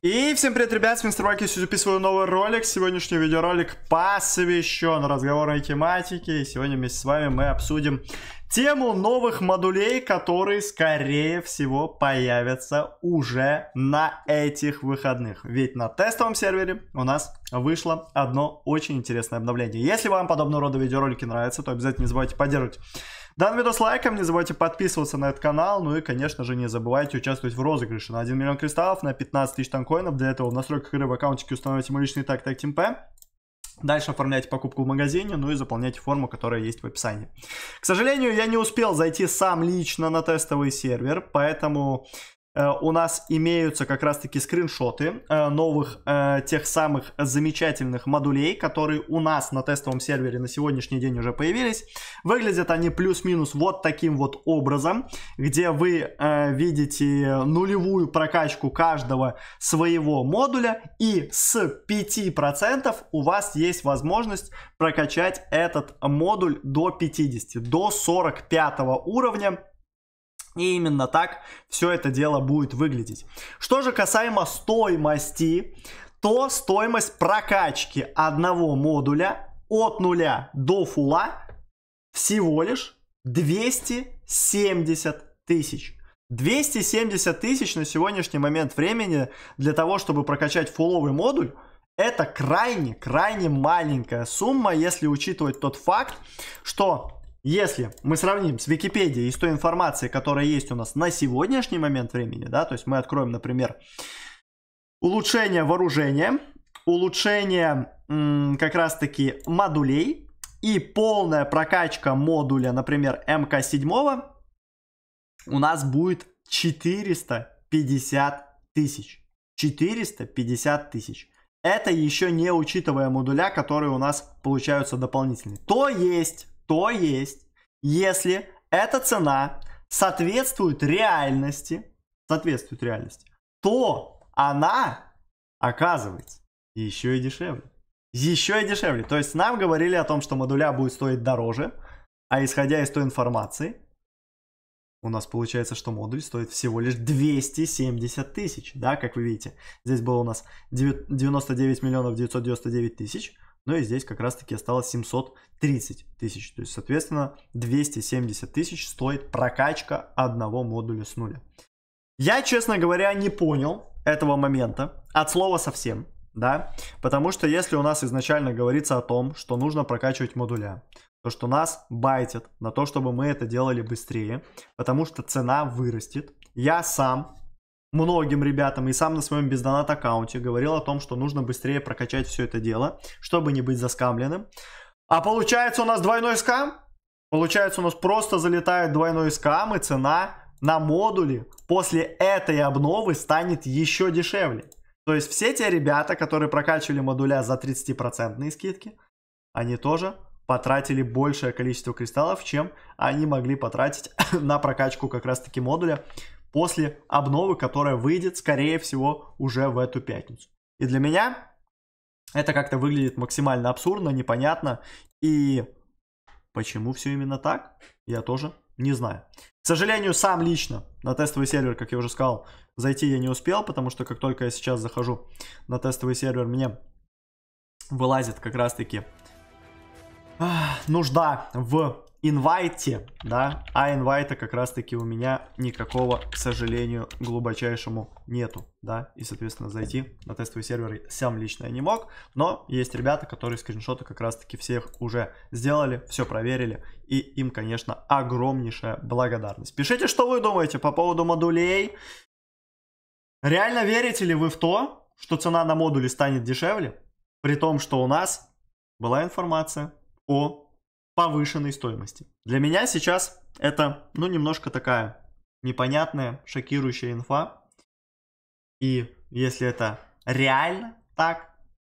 И всем привет, ребят, с Мистер Минстербаки записываю новый ролик. Сегодняшний видеоролик посвящен разговорной тематике. И сегодня вместе с вами мы обсудим тему новых модулей, которые, скорее всего, появятся уже на этих выходных. Ведь на тестовом сервере у нас вышло одно очень интересное обновление. Если вам подобного рода видеоролики нравятся, то обязательно не забывайте поддерживать данный видос лайком, не забывайте подписываться на этот канал, ну и, конечно же, не забывайте участвовать в розыгрыше на 1 миллион кристаллов, на 15 тысяч танкоинов. Для этого в настройках игры в аккаунтике установите мой личный так так темпе Дальше оформляйте покупку в магазине, ну и заполняйте форму, которая есть в описании. К сожалению, я не успел зайти сам лично на тестовый сервер, поэтому Э, у нас имеются как раз-таки скриншоты э, новых э, тех самых замечательных модулей, которые у нас на тестовом сервере на сегодняшний день уже появились. Выглядят они плюс-минус вот таким вот образом, где вы видите нулевую прокачку каждого своего модуля и с 5% у вас есть возможность прокачать этот модуль до 50, до 45 уровня и именно так все это дело будет выглядеть. Что же касаемо стоимости, то стоимость прокачки одного модуля от нуля до фула всего лишь 270 тысяч. 270 тысяч на сегодняшний момент времени для того, чтобы прокачать фуловый модуль, это крайне, крайне маленькая сумма, если учитывать тот факт, что если мы сравним с Википедией и с той информацией, которая есть у нас на сегодняшний момент времени, да, то есть мы откроем, например, улучшение вооружения, улучшение как раз-таки модулей и полная прокачка модуля, например, МК-7, у нас будет 450 тысяч. 450 тысяч. Это еще не учитывая модуля, которые у нас получаются дополнительные. То есть то есть, если эта цена соответствует реальности, соответствует реальности, то она оказывается еще и дешевле. Еще и дешевле. То есть нам говорили о том, что модуля будет стоить дороже, а исходя из той информации, у нас получается, что модуль стоит всего лишь 270 тысяч, да, как вы видите. Здесь было у нас 99 миллионов 999 тысяч, ну и здесь как раз-таки осталось 730 тысяч. То есть, соответственно, 270 тысяч стоит прокачка одного модуля с нуля. Я, честно говоря, не понял этого момента от слова совсем, да, потому что если у нас изначально говорится о том, что нужно прокачивать модуля, то что нас байтят на то, чтобы мы это делали быстрее, потому что цена вырастет. Я сам многим ребятам и сам на своем бездонат аккаунте говорил о том, что нужно быстрее прокачать все это дело, чтобы не быть заскамленным. А получается у нас двойной скам? Получается у нас просто залетает двойной скам и цена на модули после этой обновы станет еще дешевле. То есть все те ребята, которые прокачивали модуля за 30% скидки, они тоже потратили большее количество кристаллов, чем они могли потратить на прокачку как раз таки модуля после обновы, которая выйдет, скорее всего, уже в эту пятницу. И для меня это как-то выглядит максимально абсурдно, непонятно. И почему все именно так, я тоже не знаю. К сожалению, сам лично на тестовый сервер, как я уже сказал, зайти я не успел, потому что как только я сейчас захожу на тестовый сервер, мне вылазит как раз-таки нужда в инвайте, да, а инвайта как раз-таки у меня никакого, к сожалению, глубочайшему нету, да, и, соответственно, зайти на тестовый сервер сам лично я не мог, но есть ребята, которые скриншоты как раз-таки всех уже сделали, все проверили, и им, конечно, огромнейшая благодарность. Пишите, что вы думаете по поводу модулей, реально верите ли вы в то, что цена на модули станет дешевле, при том, что у нас была информация о повышенной стоимости. Для меня сейчас это, ну, немножко такая непонятная, шокирующая инфа. И если это реально так,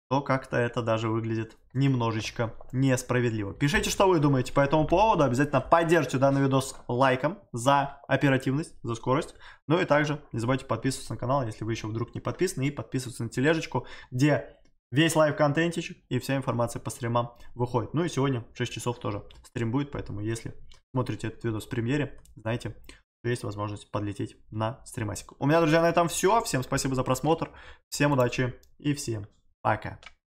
то как-то это даже выглядит немножечко несправедливо. Пишите, что вы думаете по этому поводу. Обязательно поддержите данный видос лайком за оперативность, за скорость. Ну и также не забывайте подписываться на канал, если вы еще вдруг не подписаны. И подписываться на тележечку, где Весь лайв-контентичек и вся информация по стримам выходит. Ну и сегодня в 6 часов тоже стрим будет, поэтому если смотрите этот видос в премьере, знаете, что есть возможность подлететь на стримасик. У меня, друзья, на этом все. Всем спасибо за просмотр, всем удачи и всем пока.